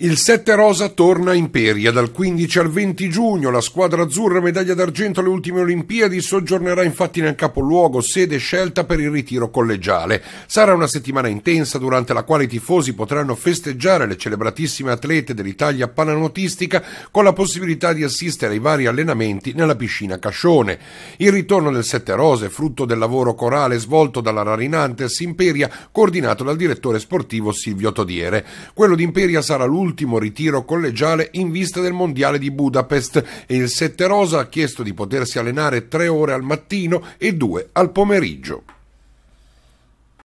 Il 7 Rosa torna in Peria dal 15 al 20 giugno. La squadra azzurra medaglia d'argento alle ultime Olimpiadi soggiornerà infatti nel capoluogo, sede scelta per il ritiro collegiale. Sarà una settimana intensa durante la quale i tifosi potranno festeggiare le celebratissime atlete dell'Italia pananotistica con la possibilità di assistere ai vari allenamenti nella piscina Cascione. Il ritorno del 7 Rosa è frutto del lavoro corale svolto dalla Rarinantes Imperia, coordinato dal direttore sportivo Silvio Todiere. Quello di Imperia sarà l'ultimo all'ultimo ritiro collegiale in vista del Mondiale di Budapest e il Sette Rosa ha chiesto di potersi allenare tre ore al mattino e due al pomeriggio.